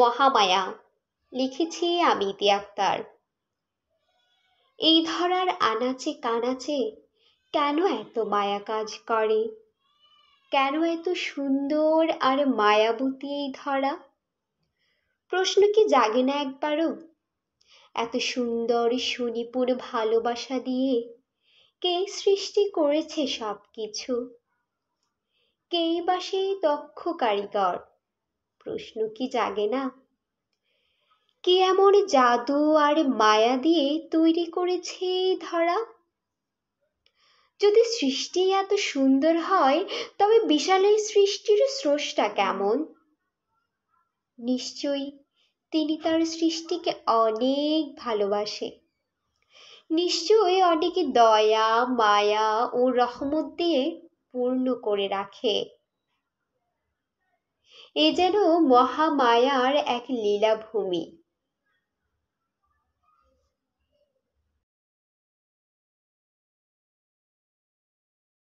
মহামায়া লিখেছি আমি আক্তার এই ধরার আনাচে কানাচে কেন এত মায়া কাজ করে কেন এত সুন্দর আর মায়াবতী এই ধরা প্রশ্ন কি জাগে না একবারও এত সুন্দর সুনিপুণ ভালোবাসা দিয়ে কে সৃষ্টি করেছে সব কিছু কেই বা সেই দক্ষ কারিগর প্রশ্ন কি জাগে না কে এমন জাদু আর মায়া দিয়ে তৈরি করেছে ধরা যদি সৃষ্টি এত সুন্দর হয় তবে বিশাল এই সৃষ্টির স্রষ্টা কেমন নিশ্চয়ই তিনি তার সৃষ্টিকে অনেক ভালোবাসে নিশ্চয়ই অনেকে দয়া মায়া ও রহমত দিয়ে পূর্ণ করে রাখে এ যেন মহামায়ার এক লীলাভূমি